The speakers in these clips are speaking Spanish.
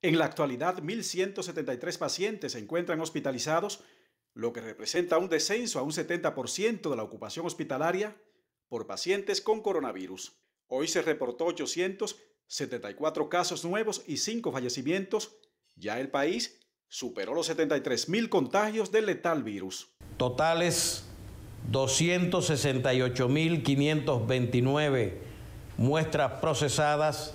En la actualidad, 1.173 pacientes se encuentran hospitalizados, lo que representa un descenso a un 70% de la ocupación hospitalaria por pacientes con coronavirus. Hoy se reportó 874 casos nuevos y 5 fallecimientos. Ya el país superó los 73.000 contagios del letal virus. Totales 268.529 muestras procesadas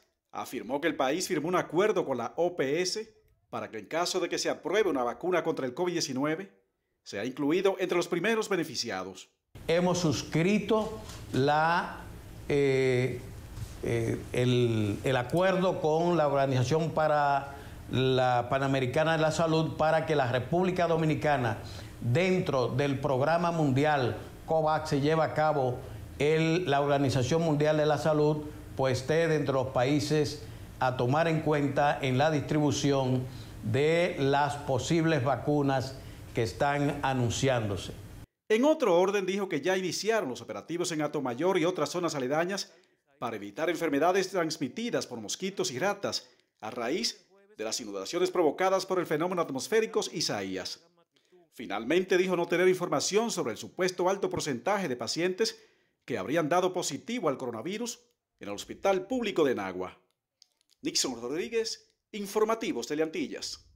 afirmó que el país firmó un acuerdo con la OPS para que en caso de que se apruebe una vacuna contra el COVID-19, sea incluido entre los primeros beneficiados. Hemos suscrito la, eh, eh, el, acuerdo con la Organización Panamericana de la Salud para que la República Dominicana, dentro del programa mundial COVAX, se lleve a cabo la Organización Mundial de la Salud pues esté dentro de los países a tomar en cuenta en la distribución de las posibles vacunas que están anunciándose. En otro orden dijo que ya iniciaron los operativos en Atomayor y otras zonas aledañas para evitar enfermedades transmitidas por mosquitos y ratas a raíz de las inundaciones provocadas por el fenómeno atmosférico Isaías. Finalmente dijo no tener información sobre el supuesto alto porcentaje de pacientes que habrían dado positivo al coronavirus en el Hospital Público de Nagua. Nixon Rodríguez, Informativos Leantillas.